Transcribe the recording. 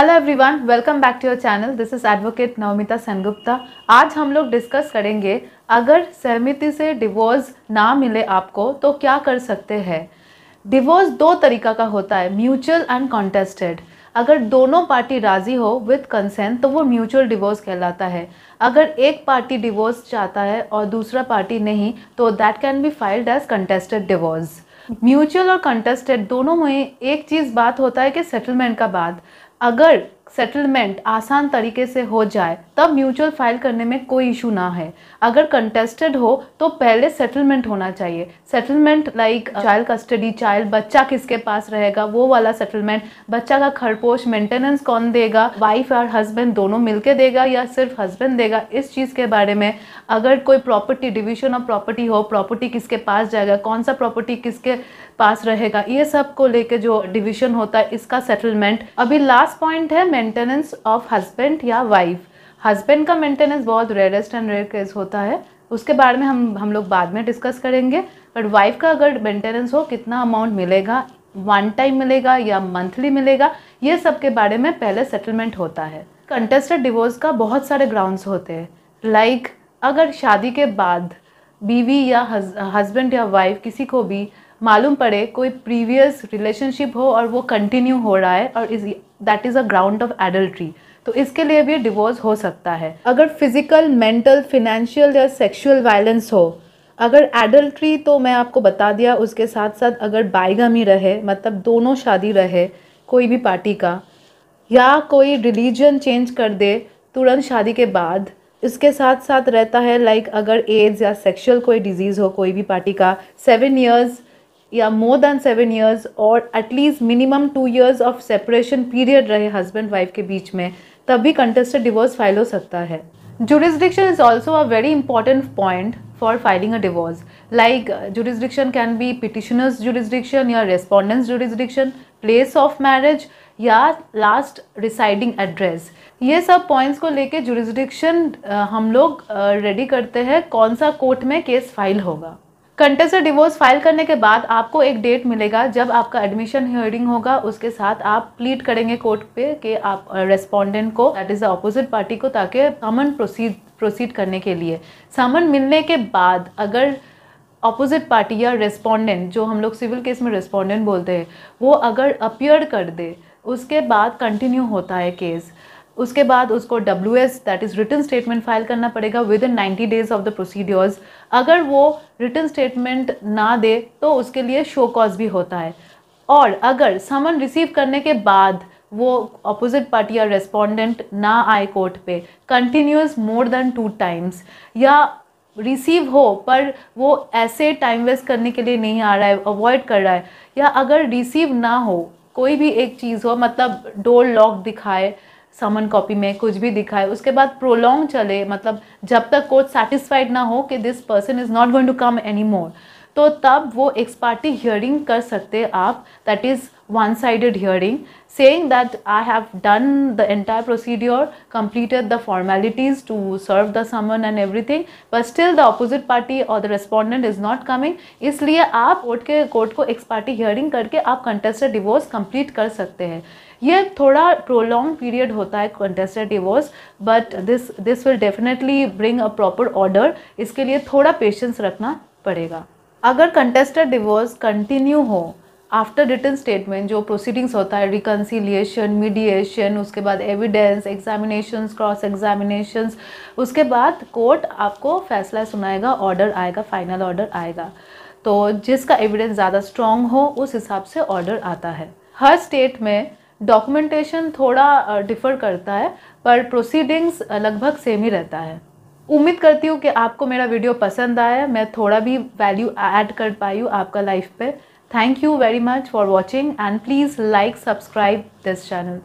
Hello everyone welcome back to your channel this is advocate Navmita Sengupta आज हम लोग discuss करेंगे अगर सहमति से डिवोर्स ना मिले आपको तो क्या कर सकते हैं डिवोर्स दो तरीका का होता है म्यूचुअल एंड कॉन्टेस्टेड अगर दोनों पार्टी राज़ी हो विथ कंसेंट तो वो म्यूचुअल डिवोर्स कहलाता है अगर एक पार्टी डिवोर्स चाहता है और दूसरा पार्टी नहीं तो that can be filed as contested divorce mutual और कंटेस्टेड दोनों में एक चीज़ बात होता है कि सेटलमेंट का बात अगर सेटलमेंट आसान तरीके से हो जाए तब म्यूचुअल फाइल करने में कोई इशू ना है अगर कंटेस्टेड हो तो पहले सेटलमेंट होना चाहिए settlement like child custody child बच्चा किसके पास रहेगा वो वाला सेटलमेंट बच्चा का खरपोश मेंटेनेंस कौन देगा वाइफ और हस्बैंड दोनों मिलके देगा या सिर्फ हस्बैंड देगा इस चीज़ के बारे में अगर कोई प्रॉपर्टी डिविजन ऑफ प्रॉपर्टी हो प्रॉपर्टी किसके पास जाएगा कौन सा प्रॉपर्टी किसके पास रहेगा ये सब को लेके जो डिविजन होता है इसका सेटलमेंट अभी लास्ट पॉइंट है मेंटेनेंस ऑफ हस्बैंड या वाइफ हस्बैंड का मेंटेनेंस बहुत रेयरेस्ट एंड रेयर केस होता है उसके बारे में हम हम लोग बाद में डिस्कस करेंगे बट वाइफ का अगर मेंटेनेंस हो कितना अमाउंट मिलेगा वन टाइम मिलेगा या मंथली मिलेगा ये सब के बारे में पहले सेटलमेंट होता है कंटेस्टेड डिवोर्स का बहुत सारे ग्राउंड्स होते हैं लाइक like, अगर शादी के बाद बीवी या हस्बैंड या वाइफ किसी को भी मालूम पड़े कोई प्रीवियस रिलेशनशिप हो और वो कंटिन्यू हो रहा है और इस that is a ground of adultery तो इसके लिए भी डिवोर्स हो सकता है अगर फिजिकल मेंटल फिनेंशियल या सेक्शुअल वायलेंस हो अगर एडल्ट्री तो मैं आपको बता दिया उसके साथ साथ अगर बाइगमी रहे मतलब दोनों शादी रहे कोई भी पार्टी का या कोई रिलीजन चेंज कर दे तुरंत शादी के बाद इसके साथ साथ रहता है लाइक अगर एड्स या सेक्शुअल कोई डिजीज़ हो कोई भी पार्टी का सेवन ईयर्स या मोर देन सेवन ईयर्स और at least minimum two years of separation period रहे हस्बैंड वाइफ के बीच में तभी कंटेस्टेड डिवोर्स फाइल हो सकता है jurisdiction is also a very important point for filing a divorce like jurisdiction can be petitioner's jurisdiction या respondent's jurisdiction place of marriage या लास्ट रिसाइडिंग एड्रेस ये सब पॉइंट्स को लेके जुरिस्डिक्शन uh, हम लोग रेडी uh, करते हैं कौन सा कोर्ट में केस फाइल होगा कंटेस्ट डिवोर्स फाइल करने के बाद आपको एक डेट मिलेगा जब आपका एडमिशन हियरिंग होगा उसके साथ आप प्लीट करेंगे कोर्ट पे कि आप रेस्पॉन्डेंट को that is the opposite party को ताकि सामन प्रोसीड प्रोसीड करने के लिए सामन मिलने के बाद अगर अपोजिट पार्टी या रेस्पोंडेंट जो हम लोग सिविल केस में रेस्पोंडेंट बोलते हैं वो अगर अपियर कर दे उसके बाद कंटिन्यू होता है केस उसके बाद उसको W S that is written statement file करना पड़ेगा within ninety days of the procedures अगर वो रिटर्न स्टेटमेंट ना दे तो उसके लिए शो कॉज भी होता है और अगर समन रिसीव करने के बाद वो अपोजिट पार्टी या रेस्पॉन्डेंट ना आए कोर्ट पे continuous more than two times या रिसीव हो पर वो ऐसे टाइम वेस्ट करने के लिए नहीं आ रहा है अवॉइड कर रहा है या अगर रिसीव ना हो कोई भी एक चीज़ हो मतलब डोर लॉक दिखाए समन कॉपी में कुछ भी दिखाए उसके बाद प्रोलॉन्ग चले मतलब जब तक कोर्ट सेटिस्फाइड ना हो कि this person is not going to come any more तो तब वो एक्सपार्टी हियरिंग कर सकते आप that is one sided hearing saying that I have done the entire procedure, completed the formalities to serve the summon and everything, but still the opposite party or the respondent is not coming. isliye aap court ke court ko ex parte hearing karke aap contested divorce complete kar sakte hain ये थोड़ा prolong period होता है contested divorce but this this will definitely bring a proper order इसके लिए थोड़ा patience रखना पड़ेगा अगर कंटेस्टेड डिवोर्स कंटिन्यू हो आफ्टर रिटर्न स्टेटमेंट जो प्रोसीडिंग्स होता है रिकन्सिलिएशन मीडिएशन उसके बाद एविडेंस एग्जामिनेशन क्रॉस एग्जामिनेशन उसके बाद कोर्ट आपको फैसला सुनाएगा ऑर्डर आएगा फाइनल ऑर्डर आएगा तो जिसका एविडेंस ज़्यादा स्ट्रॉन्ग हो उस हिसाब से ऑर्डर आता है हर स्टेट में डॉक्यूमेंटेशन थोड़ा डिफ़र करता है पर प्रोसीडिंग्स लगभग सेम ही रहता है उम्मीद करती हूँ कि आपको मेरा वीडियो पसंद आया मैं थोड़ा भी वैल्यू ऐड कर पाई हूँ आपका लाइफ पे Thank you very much for watching and please like subscribe this channel.